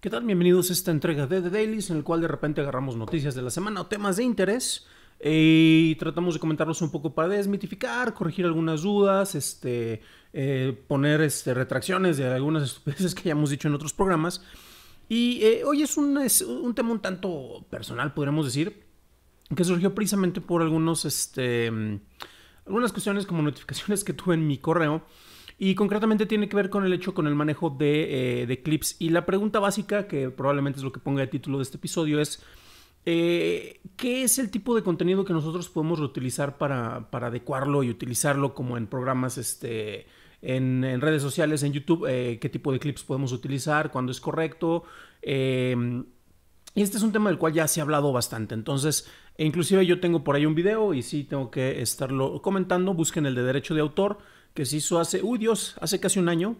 ¿Qué tal? Bienvenidos a esta entrega de The Dailies, en el cual de repente agarramos noticias de la semana o temas de interés eh, y tratamos de comentarlos un poco para desmitificar, corregir algunas dudas, este, eh, poner este, retracciones de algunas estupideces que ya hemos dicho en otros programas. Y eh, hoy es un, un tema un tanto personal, podríamos decir, que surgió precisamente por algunos, este, mm, algunas cuestiones como notificaciones que tuve en mi correo y concretamente tiene que ver con el hecho con el manejo de, eh, clips. Y la pregunta básica, que probablemente es lo que ponga el título de este episodio, es... Eh, ¿Qué es el tipo de contenido que nosotros podemos reutilizar para, adecuarlo y utilizarlo como en programas, este, en, redes sociales, en YouTube? Eh, ¿Qué tipo de clips podemos utilizar? ¿Cuándo es correcto? Em, y este es un tema del cual ya se ha hablado bastante. Entonces, e inclusive yo tengo por ahí un video y sí tengo que estarlo comentando. Busquen el de derecho de autor que se hizo hace, uy Dios, hace casi un año,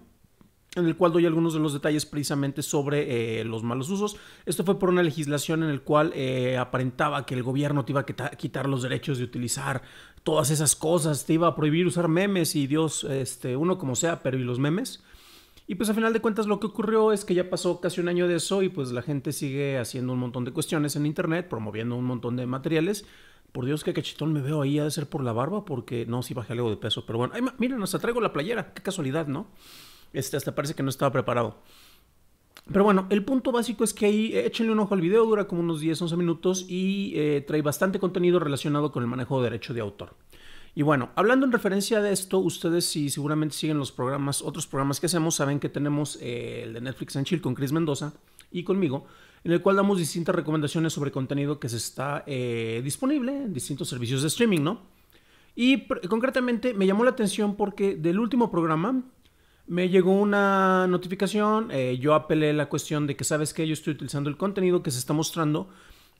en el cual doy algunos de los detalles precisamente sobre eh, los malos usos. Esto fue por una legislación en el cual eh, aparentaba que el gobierno te iba a quitar los derechos de utilizar todas esas cosas, te iba a prohibir usar memes y Dios, este, uno como sea, pero y los memes. Y pues a final de cuentas lo que ocurrió es que ya pasó casi un año de eso y pues la gente sigue haciendo un montón de cuestiones en internet, promoviendo un montón de materiales por Dios, qué cachetón me veo ahí. Ha de ser por la barba, porque no, sí bajé algo de peso. Pero bueno, Ay, miren, hasta traigo la playera. Qué casualidad, ¿no? Este, hasta parece que no estaba preparado. Pero bueno, el punto básico es que ahí eh, échenle un ojo al video, dura como unos 10, 11 minutos y eh, trae bastante contenido relacionado con el manejo de derecho de autor. Y bueno, hablando en referencia de esto, ustedes si seguramente siguen los programas, otros programas que hacemos, saben que tenemos eh, el de Netflix en Chill con Chris Mendoza y conmigo, en el cual damos distintas recomendaciones sobre contenido que se está eh, disponible en distintos servicios de streaming, ¿no? Y concretamente me llamó la atención porque del último programa me llegó una notificación, eh, yo apelé la cuestión de que sabes que yo estoy utilizando el contenido que se está mostrando,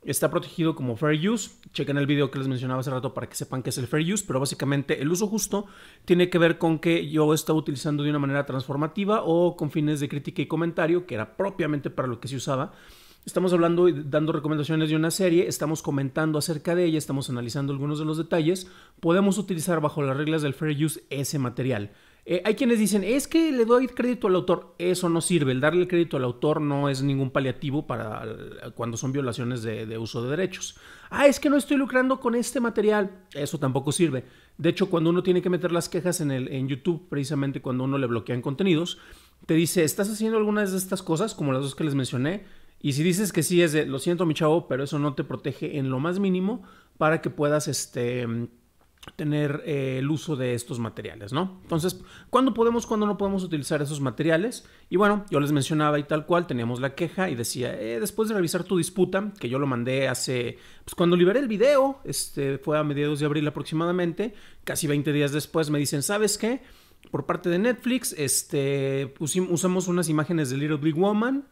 está protegido como fair use, chequen el video que les mencionaba hace rato para que sepan qué es el fair use, pero básicamente el uso justo tiene que ver con que yo estaba utilizando de una manera transformativa o con fines de crítica y comentario, que era propiamente para lo que se usaba Estamos hablando y dando recomendaciones de una serie, estamos comentando acerca de ella, estamos analizando algunos de los detalles. Podemos utilizar bajo las reglas del fair use ese material. Eh, hay quienes dicen, es que le doy crédito al autor. Eso no sirve. El darle crédito al autor no es ningún paliativo para eh, cuando son violaciones de, uso de derechos. Ah, es que no estoy lucrando con este material. Eso tampoco sirve. De hecho, cuando uno tiene que meter las quejas en, el, en YouTube, precisamente cuando uno le bloquean contenidos, te dice, ¿estás haciendo algunas de estas cosas, como las dos que les mencioné? Y si dices que sí, es de, lo siento mi chavo, pero eso no te protege en lo más mínimo para que puedas este, tener eh, el uso de estos materiales, ¿no? Entonces, ¿cuándo podemos, cuándo no podemos utilizar esos materiales? Y bueno, yo les mencionaba y tal cual, teníamos la queja y decía, eh, después de revisar tu disputa, que yo lo mandé hace, pues cuando liberé el video, este, fue a mediados de abril aproximadamente, casi 20 días después me dicen, ¿sabes qué? Por parte de Netflix, este, usamos unas imágenes de Little Big Woman,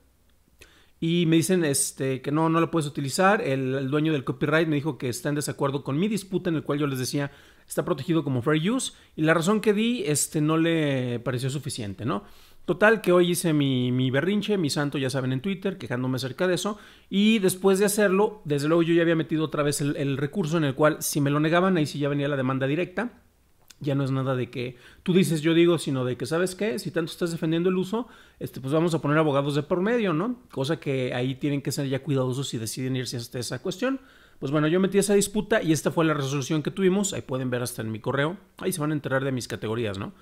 y me dicen este, que no, no lo puedes utilizar. El, dueño del copyright me dijo que está en desacuerdo con mi disputa, en el cual yo les decía está protegido como fair use. Y la razón que di este, no le pareció suficiente, ¿no? Total, que hoy hice mi, berrinche, mi santo, ya saben, en Twitter, quejándome acerca de eso. Y después de hacerlo, desde luego yo ya había metido otra vez el, el recurso en el cual, si me lo negaban, ahí sí ya venía la demanda directa ya no es nada de que tú dices yo digo, sino de que sabes qué, si tanto estás defendiendo el uso, este, pues vamos a poner abogados de por medio, ¿no? Cosa que ahí tienen que ser ya cuidadosos si deciden irse hasta esa cuestión. Pues bueno, yo metí esa disputa y esta fue la resolución que tuvimos. Ahí pueden ver hasta en mi correo. Ahí se van a enterar de mis categorías, ¿no?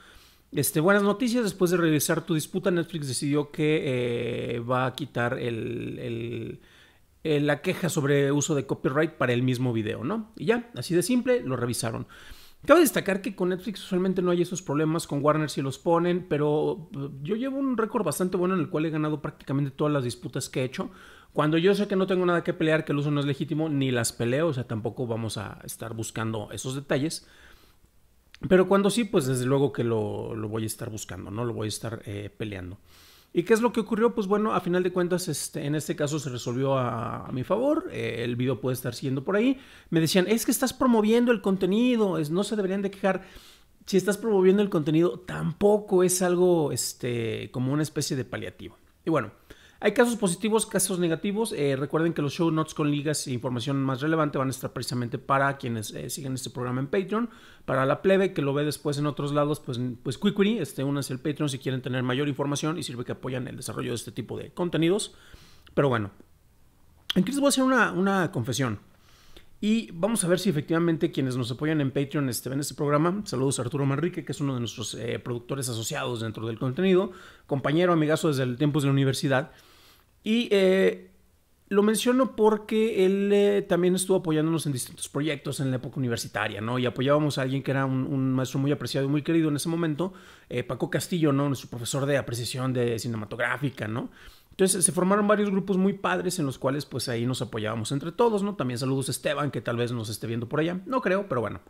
Este, buenas noticias, después de revisar tu disputa, Netflix decidió que eh, va a quitar el, el eh, la queja sobre uso de copyright para el mismo video, ¿no? Y ya, así de simple, lo revisaron. Cabe destacar que con Netflix usualmente no hay esos problemas, con Warner si los ponen, pero eh, yo llevo un récord bastante bueno en el cual he ganado prácticamente todas las disputas que he hecho. Cuando yo sé que no tengo nada que pelear, que el uso no es legítimo, ni las peleo, o sea, tampoco vamos a estar buscando esos detalles. Pero cuando sí, pues desde luego que lo, voy a estar buscando, ¿no? Lo voy a estar eh, peleando. ¿Y qué es lo que ocurrió? Pues bueno, a final de cuentas, este, en este caso se resolvió a, mi favor. Eh, el video puede estar siguiendo por ahí. Me decían, es que estás promoviendo el contenido, es, no se deberían de quejar. Si estás promoviendo el contenido, tampoco es algo este, como una especie de paliativo. Y bueno, hay casos positivos, casos negativos. Eh, recuerden que los show notes con ligas e información más relevante van a estar precisamente para quienes eh, siguen este programa en Patreon. Para la plebe que lo ve después en otros lados, pues, pues Query, este, únanse al Patreon si quieren tener mayor información y sirve que apoyan el desarrollo de este tipo de contenidos. Pero bueno, aquí les voy a hacer una, una confesión. Y vamos a ver si efectivamente quienes nos apoyan en Patreon este, ven este programa. Saludos a Arturo Manrique, que es uno de nuestros eh, productores asociados dentro del contenido, compañero, amigazo desde el tiempo de la universidad. Y eh, lo menciono porque él eh, también estuvo apoyándonos en distintos proyectos en la época universitaria, ¿no? Y apoyábamos a alguien que era un, maestro muy apreciado y muy querido en ese momento, eh, Paco Castillo, ¿no? Nuestro profesor de apreciación de cinematográfica, ¿no? Entonces se formaron varios grupos muy padres en los cuales pues ahí nos apoyábamos entre todos, ¿no? También saludos a Esteban, que tal vez nos esté viendo por allá, no creo, pero bueno.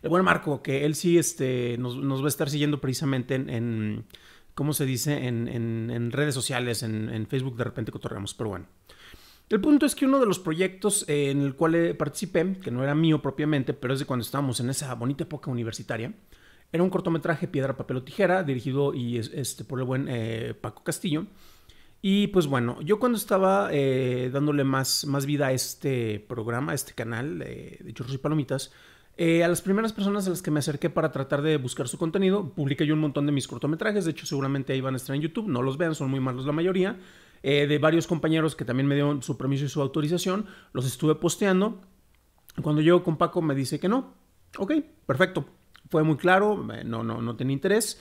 El buen Marco, que él sí este, nos, va a estar siguiendo precisamente en ¿cómo se dice? En, redes sociales, en, Facebook, de repente cotorreamos, pero bueno. El punto es que uno de los proyectos eh, en el cual eh, participé, que no era mío propiamente, pero es de cuando estábamos en esa bonita época universitaria, era un cortometraje Piedra, Papel o Tijera, dirigido y este, por el buen eh, Paco Castillo. Y pues bueno, yo cuando estaba dándole más, más vida a este programa, a este canal de Churros y Palomitas, eh, a las primeras personas a las que me acerqué para tratar de buscar su contenido, publiqué yo un montón de mis cortometrajes, de hecho seguramente ahí van a estar en YouTube, no los vean, son muy malos la mayoría, eh, de varios compañeros que también me dieron su permiso y su autorización, los estuve posteando. Cuando llego con Paco me dice que no, ok, perfecto, fue muy claro, eh, no, no, no tenía interés.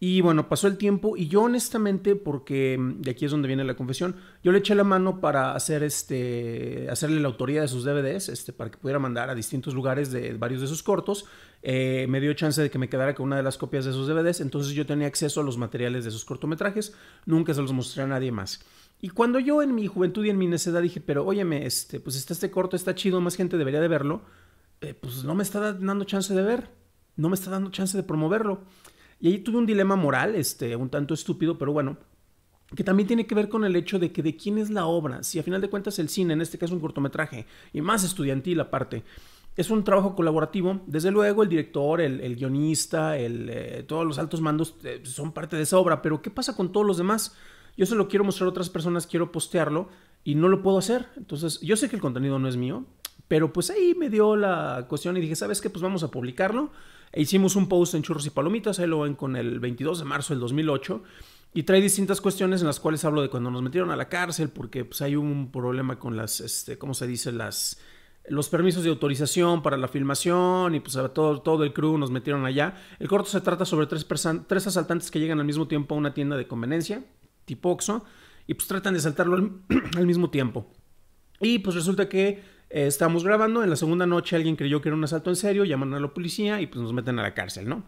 Y bueno, pasó el tiempo y yo honestamente, porque mm, de aquí es donde viene la confesión, yo le eché la mano para hacer este, hacerle la autoría de sus DVDs, este, para que pudiera mandar a distintos lugares de varios de sus cortos. Eh, me dio chance de que me quedara con una de las copias de sus DVDs, entonces yo tenía acceso a los materiales de sus cortometrajes, nunca se los mostré a nadie más. Y cuando yo en mi juventud y en mi necedad dije, pero óyeme, este, pues está este corto, está chido, más gente debería de verlo, eh, pues no me está dando chance de ver, no me está dando chance de promoverlo. Y ahí tuve un dilema moral, este, un tanto estúpido, pero bueno, que también tiene que ver con el hecho de que de quién es la obra, si a final de cuentas el cine, en este caso un cortometraje, y más estudiantil aparte, es un trabajo colaborativo, desde luego el director, el, guionista, el, eh, todos los altos mandos eh, son parte de esa obra, pero ¿qué pasa con todos los demás? Yo se lo quiero mostrar a otras personas, quiero postearlo y no lo puedo hacer. Entonces, yo sé que el contenido no es mío, pero pues ahí me dio la cuestión y dije, ¿sabes qué? Pues vamos a publicarlo e hicimos un post en Churros y Palomitas, ahí lo ven con el 22 de marzo del 2008. Y trae distintas cuestiones en las cuales hablo de cuando nos metieron a la cárcel, porque pues, hay un problema con las, este, ¿cómo se dice? Las, los permisos de autorización para la filmación y pues a todo, todo el crew nos metieron allá. El corto se trata sobre tres, tres asaltantes que llegan al mismo tiempo a una tienda de conveniencia, tipo Oxxo, y pues tratan de saltarlo al mismo tiempo. Y pues resulta que eh, estamos grabando, en la segunda noche alguien creyó que era un asalto en serio, llaman a la policía y pues nos meten a la cárcel, ¿no?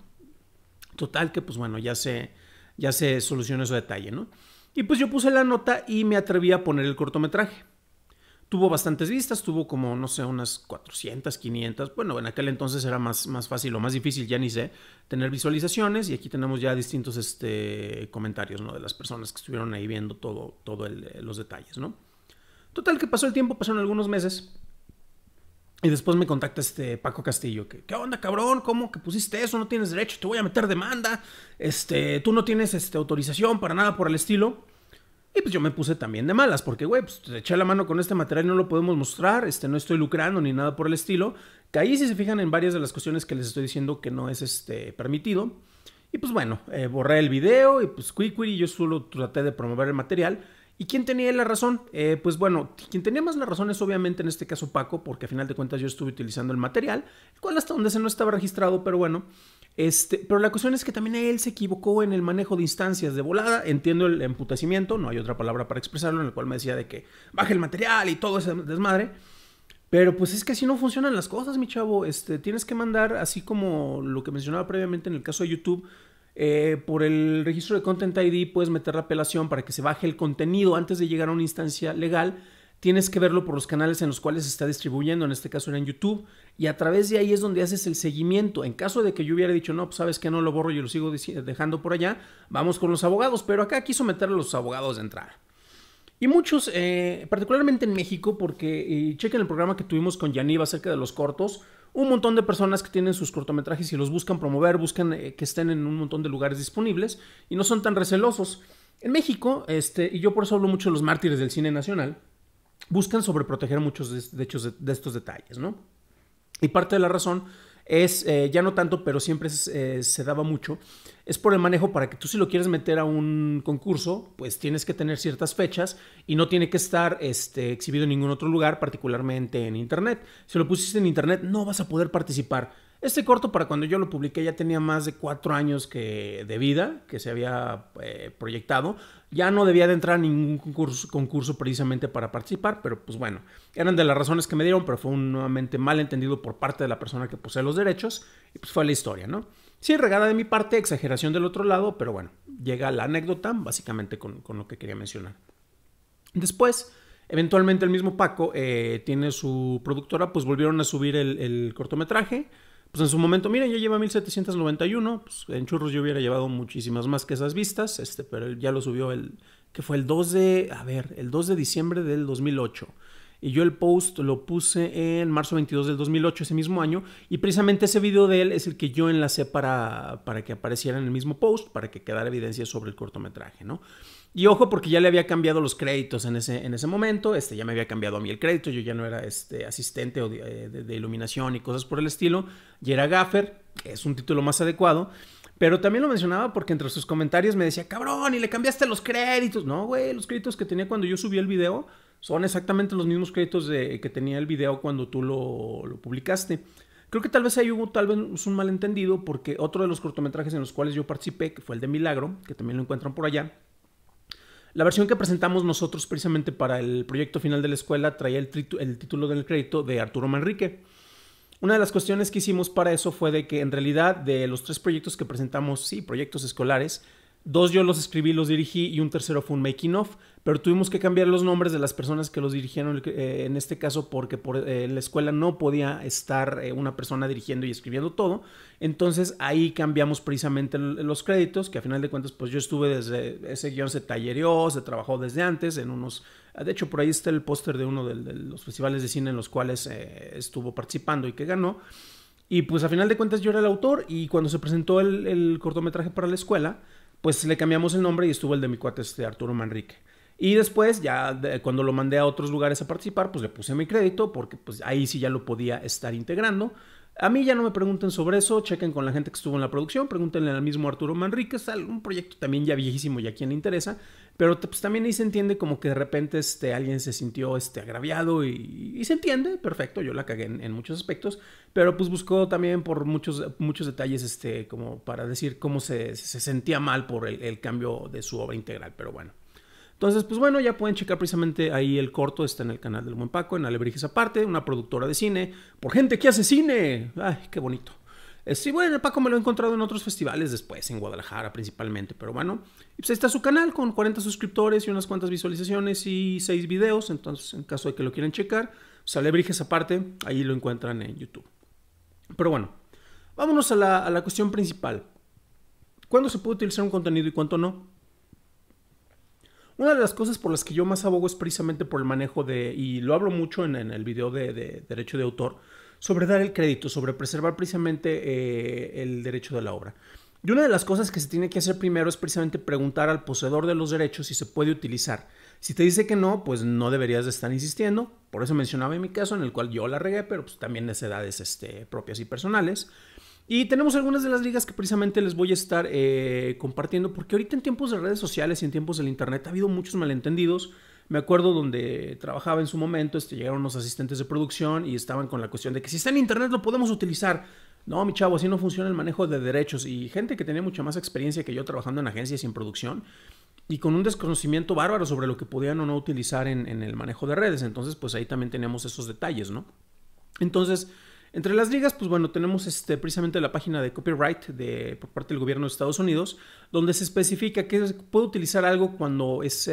Total que pues bueno, ya se, ya se solucionó ese detalle, ¿no? Y pues yo puse la nota y me atreví a poner el cortometraje. Tuvo bastantes vistas, tuvo como, no sé, unas 400, 500. Bueno, en aquel entonces era más, más fácil o más difícil, ya ni sé, tener visualizaciones. Y aquí tenemos ya distintos este, comentarios, ¿no? De las personas que estuvieron ahí viendo todos todo, los detalles, ¿no? Total, que pasó el tiempo, pasaron algunos meses. Y después me contacta este Paco Castillo, que, ¿qué onda, cabrón? ¿Cómo que pusiste eso? No tienes derecho, te voy a meter demanda. Este, tú no tienes este, autorización para nada por el estilo. Y pues yo me puse también de malas, porque, güey, pues te eché la mano con este material no lo podemos mostrar, este, no estoy lucrando ni nada por el estilo. Que ahí, si se fijan en varias de las cuestiones que les estoy diciendo que no es este, permitido. Y pues bueno, eh, borré el video y pues y yo solo traté de promover el material. ¿Y quién tenía la razón? Eh, pues bueno, quien tenía más la razón es obviamente en este caso Paco, porque a final de cuentas yo estuve utilizando el material, el cual hasta donde se no estaba registrado, pero bueno. Este, pero la cuestión es que también él se equivocó en el manejo de instancias de volada. Entiendo el emputecimiento, no hay otra palabra para expresarlo, en el cual me decía de que baje el material y todo ese desmadre. Pero pues es que así no funcionan las cosas, mi chavo. Este, tienes que mandar, así como lo que mencionaba previamente en el caso de YouTube, eh, por el registro de Content ID puedes meter la apelación para que se baje el contenido antes de llegar a una instancia legal. Tienes que verlo por los canales en los cuales se está distribuyendo, en este caso era en YouTube, y a través de ahí es donde haces el seguimiento. En caso de que yo hubiera dicho, no, pues sabes que no lo borro, yo lo sigo dejando por allá, vamos con los abogados, pero acá quiso meter a los abogados de entrada. Y muchos, eh, particularmente en México, porque eh, chequen el programa que tuvimos con Yaniva acerca de los cortos, un montón de personas que tienen sus cortometrajes y los buscan promover, buscan eh, que estén en un montón de lugares disponibles y no son tan recelosos. En México, este, y yo por eso hablo mucho de los mártires del cine nacional, buscan sobreproteger muchos hechos de estos detalles, ¿no? Y parte de la razón es, eh, ya no tanto, pero siempre eh, se daba mucho, es por el manejo para que tú si lo quieres meter a un concurso, pues tienes que tener ciertas fechas y no tiene que estar este, exhibido en ningún otro lugar, particularmente en Internet. Si lo pusiste en Internet, no vas a poder participar. Este corto para cuando yo lo publiqué ya tenía más de cuatro años que, de vida que se había eh, proyectado. Ya no debía de entrar a ningún concurso, precisamente para participar, pero pues bueno, eran de las razones que me dieron, pero fue un nuevamente malentendido por parte de la persona que posee los derechos y pues fue la historia, ¿no? Sí, regada de mi parte, exageración del otro lado, pero bueno, llega la anécdota básicamente con, con lo que quería mencionar. Después... Eventualmente el mismo Paco eh, tiene su productora, pues volvieron a subir el, el cortometraje, pues en su momento, miren, ya lleva 1791, pues en churros yo hubiera llevado muchísimas más que esas vistas, este, pero ya lo subió el, que fue el 2 de, a ver, el 2 de diciembre del 2008. Y yo el post lo puse en marzo 22 del 2008, ese mismo año, y precisamente ese video de él es el que yo enlacé para, para que apareciera en el mismo post, para que quedara evidencia sobre el cortometraje, ¿no? Y ojo, porque ya le había cambiado los créditos en ese, en ese momento, este, ya me había cambiado a mí el crédito, yo ya no era este, asistente o de, eh, iluminación y cosas por el estilo, Y era gaffer, que es un título más adecuado, pero también lo mencionaba porque entre sus comentarios me decía, cabrón, y le cambiaste los créditos, no, güey, los créditos que tenía cuando yo subí el video son exactamente los mismos créditos que tenía el video cuando tú lo, publicaste. Creo que tal vez ahí hubo tal vez un malentendido porque otro de los cortometrajes en los cuales yo participé, que fue el de Milagro, que también lo encuentran por allá, la versión que presentamos nosotros precisamente para el proyecto final de la escuela traía el, el, título del crédito de Arturo Manrique. Una de las cuestiones que hicimos para eso fue de que en realidad de los tres proyectos que presentamos, sí, proyectos escolares, Dos yo los escribí, los dirigí y un tercero fue un making of, pero tuvimos que cambiar los nombres de las personas que los dirigieron eh, en este caso porque por eh, la escuela no podía estar eh, una persona dirigiendo y escribiendo todo. Entonces ahí cambiamos precisamente los créditos, que a final de cuentas pues yo estuve desde ese guión se tallereó, se trabajó desde antes en unos ah, de hecho, por ahí está el póster de uno de, los festivales de cine en los cuales estuvo participando y que ganó. Y pues a final de cuentas yo era el autor y cuando se presentó el cortometraje para la escuela, pues le cambiamos el nombre y estuvo el de mi cuate este Arturo Manrique. Y después, ya cuando lo mandé a otros lugares a participar, pues le puse mi crédito porque pues ahí sí ya lo podía estar integrando. A mí ya no me pregunten sobre eso, chequen con la gente que estuvo en la producción, pregúntenle al mismo Arturo Manrique, es un proyecto también ya viejísimo y a quien le interesa, pero pues también ahí se entiende como que de repente este, alguien se sintió este, agraviado y, se entiende, perfecto, yo la cagué en, muchos aspectos, pero pues buscó también por muchos, muchos detalles este, como para decir cómo se, sentía mal por el cambio de su obra integral, pero bueno. Entonces, pues bueno, ya pueden checar precisamente ahí el corto, está en el canal del Buen Paco, en Alebrijes aparte, una productora de cine, por gente que hace cine. Ay, qué bonito. Sí, bueno, Paco me lo he encontrado en otros festivales después, en Guadalajara principalmente, pero bueno. Pues ahí está su canal con 40 suscriptores y unas cuantas visualizaciones y 6 videos, entonces en caso de que lo quieran checar, pues Alebrijes aparte, ahí lo encuentran en YouTube. Pero bueno, vámonos a la, a la cuestión principal. ¿Cuándo se puede utilizar un contenido y cuánto no? Una de las cosas por las que yo más abogo es precisamente por el manejo de, y lo hablo mucho en, el video de, derecho de autor, sobre dar el crédito, sobre preservar precisamente eh, el derecho de la obra. Y una de las cosas que se tiene que hacer primero es precisamente preguntar al poseedor de los derechos si se puede utilizar. Si te dice que no, pues no deberías de estar insistiendo. Por eso mencionaba en mi caso, en el cual yo la regué, pero pues, también necesidades este, propias y personales. Y tenemos algunas de las ligas que precisamente les voy a estar eh, compartiendo, porque ahorita en tiempos de redes sociales y en tiempos del Internet ha habido muchos malentendidos. Me acuerdo donde trabajaba en su momento, este, llegaron los asistentes de producción y estaban con la cuestión de que si está en Internet lo podemos utilizar. No, mi chavo, así no funciona el manejo de derechos. Y gente que tenía mucha más experiencia que yo trabajando en agencias y en producción, y con un desconocimiento bárbaro sobre lo que podían o no utilizar en, en el manejo de redes. Entonces, pues ahí también tenemos esos detalles, ¿no? Entonces, entre las ligas, pues bueno, tenemos este, precisamente la página de copyright de, por parte del gobierno de Estados Unidos, donde se especifica que puedo utilizar algo cuando es,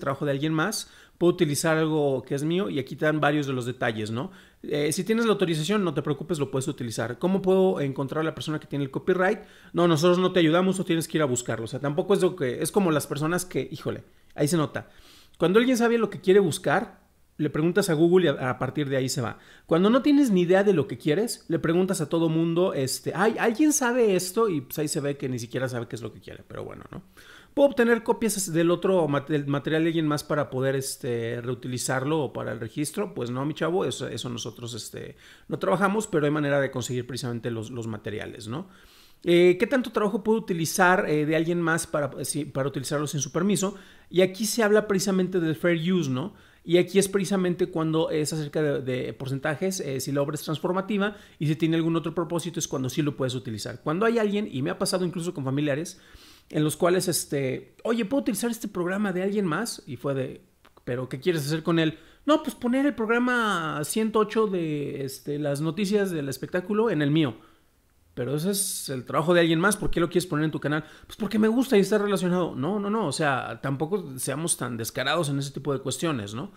trabajo de alguien más, puedo utilizar algo que es mío y aquí te dan varios de los detalles, ¿no? Eh, si tienes la autorización, no te preocupes, lo puedes utilizar. ¿Cómo puedo encontrar a la persona que tiene el copyright? No, nosotros no te ayudamos, o tienes que ir a buscarlo. O sea, tampoco es lo que. Es como las personas que, híjole, ahí se nota. Cuando alguien sabe lo que quiere buscar, le preguntas a Google y a, partir de ahí se va. Cuando no tienes ni idea de lo que quieres, le preguntas a todo mundo, este, ay, ¿alguien sabe esto? Y pues ahí se ve que ni siquiera sabe qué es lo que quiere, pero bueno, ¿no? Puedo obtener copias del otro material de alguien más para poder este, reutilizarlo o para el registro. Pues no, mi chavo, eso, nosotros este, no trabajamos, pero hay manera de conseguir precisamente los, materiales, ¿no? Eh, ¿Qué tanto trabajo puedo utilizar eh, de alguien más para, para utilizarlo sin su permiso? Y aquí se habla precisamente del fair use, ¿no? Y aquí es precisamente cuando es acerca de, porcentajes, eh, si la obra es transformativa y si tiene algún otro propósito es cuando sí lo puedes utilizar. Cuando hay alguien, y me ha pasado incluso con familiares, en los cuales, este, oye, ¿puedo utilizar este programa de alguien más? Y fue de, pero ¿qué quieres hacer con él? No, pues poner el programa 108 de este, las noticias del espectáculo en el mío. Pero ese es el trabajo de alguien más. ¿Por qué lo quieres poner en tu canal? Pues porque me gusta y está relacionado. No, no, no. O sea, tampoco seamos tan descarados en ese tipo de cuestiones, ¿no?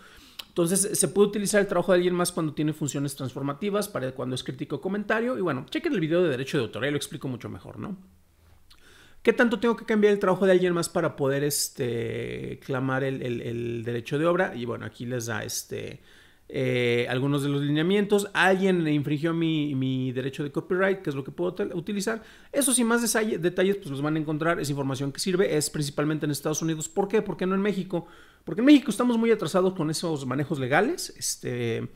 Entonces, se puede utilizar el trabajo de alguien más cuando tiene funciones transformativas, para cuando es crítico o comentario. Y bueno, chequen el video de derecho de autor, ahí lo explico mucho mejor, ¿no? ¿Qué tanto tengo que cambiar el trabajo de alguien más para poder este, clamar el derecho de obra? Y bueno, aquí les da este, eh, algunos de los lineamientos, alguien infringió mi, derecho de copyright, que es lo que puedo utilizar. eso sin más detalles, pues los van a encontrar, es información que sirve, es principalmente en Estados Unidos. ¿Por qué? ¿Por qué no en México? Porque en México estamos muy atrasados con esos manejos legales, este...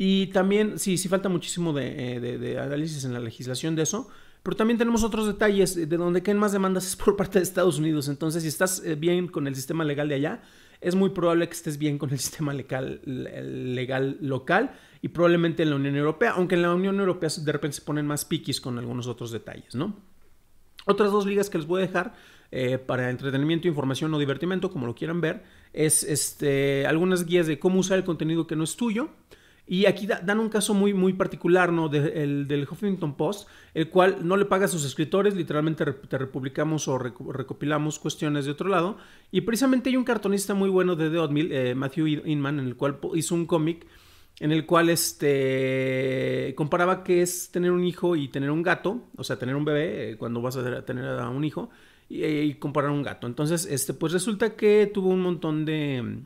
Y también, sí, sí falta muchísimo de, eh, de análisis en la legislación de eso, pero también tenemos otros detalles de donde caen más demandas es por parte de Estados Unidos. Entonces, si estás eh, bien con el sistema legal de allá, es muy probable que estés bien con el sistema legal, legal local y probablemente en la Unión Europea, aunque en la Unión Europea de repente se ponen más piquis con algunos otros detalles, ¿no? Otras dos ligas que les voy a dejar eh, para entretenimiento, información o divertimento, como lo quieran ver, es este, algunas guías de cómo usar el contenido que no es tuyo. Y aquí dan un caso muy, muy particular, ¿no? del Huffington Post, el cual no le paga a sus escritores, literalmente te republicamos o recopilamos cuestiones de otro lado. Y precisamente hay un cartonista muy bueno de The Oddmill eh, Matthew Inman, en el cual hizo un cómic en el cual este comparaba que es tener un hijo y tener un gato, o sea, tener un bebé eh, cuando vas a tener a un hijo y, y, comparar un gato. Entonces, este pues resulta que tuvo un montón de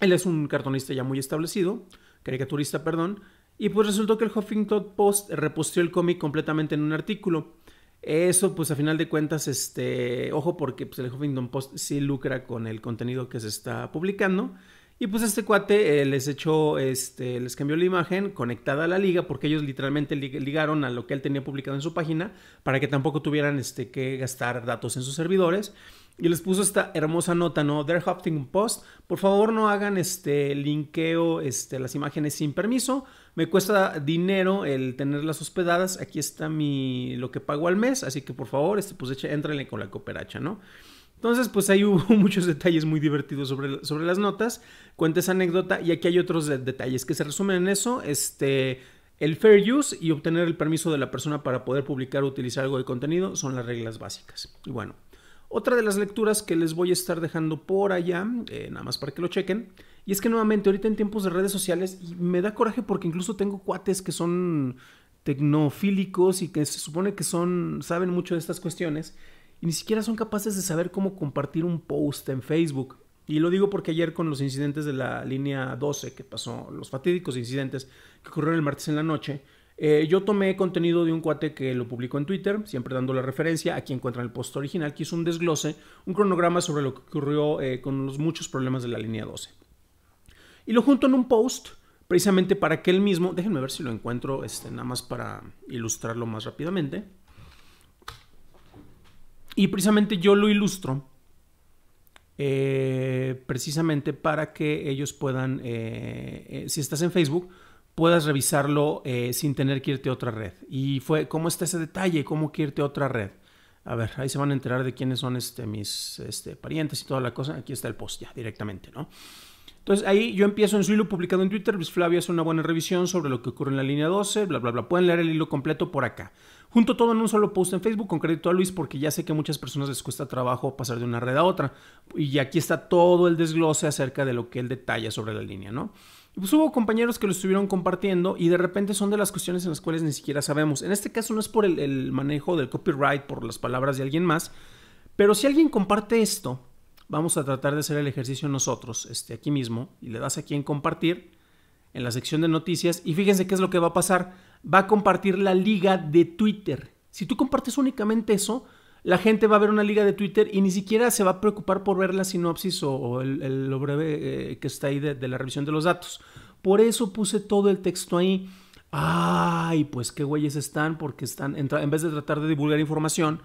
él es un cartonista ya muy establecido caricaturista, perdón, y pues resultó que el Huffington Post reposteó el cómic completamente en un artículo. Eso, pues a final de cuentas, este, ojo porque pues, el Huffington Post sí lucra con el contenido que se está publicando. Y pues este cuate eh, les echó, este, les cambió la imagen conectada a la liga, porque ellos literalmente ligaron a lo que él tenía publicado en su página, para que tampoco tuvieran este, que gastar datos en sus servidores. Y les puso esta hermosa nota, ¿no? They're Huffington Post. Por favor, no hagan este linkeo, este, las imágenes sin permiso. Me cuesta dinero el tenerlas hospedadas. Aquí está mi lo que pago al mes. Así que por favor, este, pues échenle con la cooperacha, ¿no? Entonces, pues hay hubo muchos detalles muy divertidos sobre, sobre las notas. Cuenta esa anécdota y aquí hay otros detalles que se resumen en eso. Este, el fair use y obtener el permiso de la persona para poder publicar o utilizar algo de contenido son las reglas básicas. Y bueno, otra de las lecturas que les voy a estar dejando por allá, eh, nada más para que lo chequen, y es que nuevamente ahorita en tiempos de redes sociales me da coraje porque incluso tengo cuates que son tecnofílicos y que se supone que son saben mucho de estas cuestiones y ni siquiera son capaces de saber cómo compartir un post en Facebook. Y lo digo porque ayer con los incidentes de la línea 12 que pasó, los fatídicos incidentes que ocurrieron el martes en la noche, eh, yo tomé contenido de un cuate que lo publicó en Twitter, siempre dando la referencia, a aquí encuentran el post original, que hizo un desglose, un cronograma sobre lo que ocurrió eh, con los muchos problemas de la línea 12. Y lo junto en un post, precisamente para que él mismo, déjenme ver si lo encuentro, este, nada más para ilustrarlo más rápidamente. Y precisamente yo lo ilustro eh, precisamente para que ellos puedan, eh, eh, si estás en Facebook, puedas revisarlo sin tener que irte a otra red. Y fue, ¿cómo está ese detalle? ¿Cómo que irte a otra red? A ver, ahí se van a enterar de quiénes son este, mis este, parientes y toda la cosa. Aquí está el post ya directamente, ¿no? Entonces ahí yo empiezo en su hilo publicado en Twitter, Luis Flavio hace una buena revisión sobre lo que ocurre en la línea 12, bla, bla, bla. Pueden leer el hilo completo por acá. Junto todo en un solo post en Facebook, con crédito a Luis, porque ya sé que a muchas personas les cuesta trabajo pasar de una red a otra. Y aquí está todo el desglose acerca de lo que él detalla sobre la línea, ¿no? Pues hubo compañeros que lo estuvieron compartiendo y de repente son de las cuestiones en las cuales ni siquiera sabemos. En este caso no es por el, el manejo del copyright, por las palabras de alguien más, pero si alguien comparte esto vamos a tratar de hacer el ejercicio nosotros, este, aquí mismo, y le das aquí en compartir, en la sección de noticias, y fíjense qué es lo que va a pasar. Va a compartir la liga de Twitter. Si tú compartes únicamente eso, la gente va a ver una liga de Twitter y ni siquiera se va a preocupar por ver la sinopsis o, lo breve eh, que está ahí de, la revisión de los datos. Por eso puse todo el texto ahí. Ay, pues qué güeyes están porque están, en vez de tratar de divulgar información,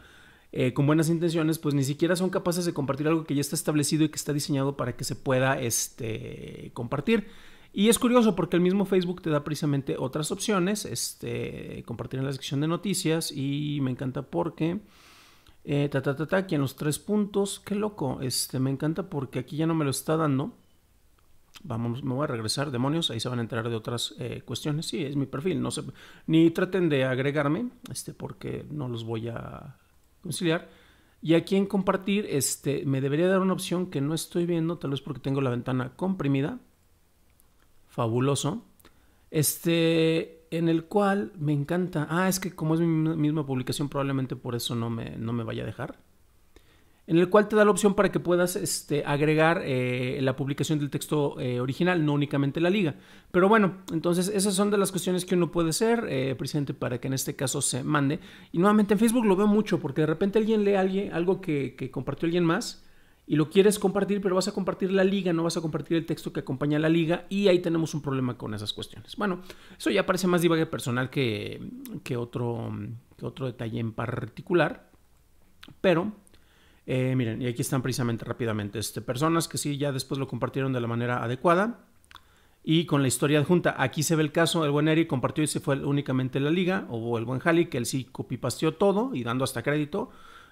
eh, con buenas intenciones, pues ni siquiera son capaces de compartir algo que ya está establecido y que está diseñado para que se pueda este, compartir. Y es curioso porque el mismo Facebook te da precisamente otras opciones, este, compartir en la sección de noticias y me encanta porque, eh, ta, ta, ta, ta, aquí en los tres puntos, qué loco, este, me encanta porque aquí ya no me lo está dando. Vamos, me voy a regresar, demonios, ahí se van a enterar de otras eh, cuestiones. Sí, es mi perfil, no sé, ni traten de agregarme, este, porque no los voy a conciliar y aquí en compartir este, me debería dar una opción que no estoy viendo, tal vez porque tengo la ventana comprimida. Fabuloso. Este, en el cual me encanta. Ah, es que como es mi misma publicación, probablemente por eso no me, no me vaya a dejar en el cual te da la opción para que puedas este, agregar eh, la publicación del texto eh, original, no únicamente la liga. Pero bueno, entonces esas son de las cuestiones que uno puede hacer eh, presidente, para que en este caso se mande. Y nuevamente en Facebook lo veo mucho porque de repente alguien lee alguien, algo que, compartió alguien más y lo quieres compartir, pero vas a compartir la liga, no vas a compartir el texto que acompaña la liga y ahí tenemos un problema con esas cuestiones. Bueno, eso ya parece más divague personal que, otro, que otro detalle en particular, pero... Eh, miren, y aquí están precisamente rápidamente este, personas que sí ya después lo compartieron de la manera adecuada y con la historia adjunta. Aquí se ve el caso, el buen Eric compartió y se fue únicamente la liga, o el buen Halley, que él sí copipasteó todo y dando hasta crédito.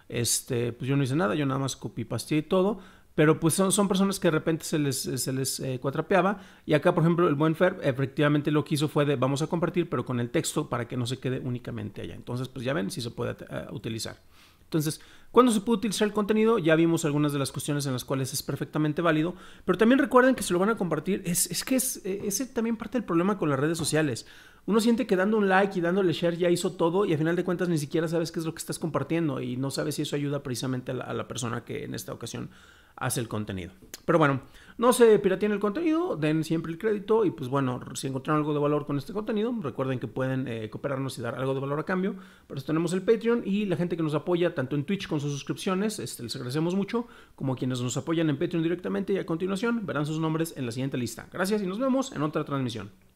Este, pues yo no hice nada, yo nada más copipasteé y todo. Pero pues son, son personas que de repente se les, se les eh, cuatrapeaba. Y acá, por ejemplo, el buen Fer efectivamente lo que hizo fue de vamos a compartir, pero con el texto para que no se quede únicamente allá. Entonces, pues ya ven si se puede eh, utilizar. Entonces, ¿cuándo se puede utilizar el contenido? Ya vimos algunas de las cuestiones en las cuales es perfectamente válido, pero también recuerden que se lo van a compartir, es, que es, también parte del problema con las redes sociales. Uno siente que dando un like y dándole share ya hizo todo y a final de cuentas ni siquiera sabes qué es lo que estás compartiendo y no sabes si eso ayuda precisamente a la persona que en esta ocasión hace el contenido. Pero bueno, no se pirateen el contenido, den siempre el crédito y pues bueno, si encontraron algo de valor con este contenido, recuerden que pueden eh, cooperarnos y dar algo de valor a cambio. Por tenemos el Patreon y la gente que nos apoya tanto en Twitch con sus suscripciones, este, les agradecemos mucho, como quienes nos apoyan en Patreon directamente y a continuación verán sus nombres en la siguiente lista. Gracias y nos vemos en otra transmisión.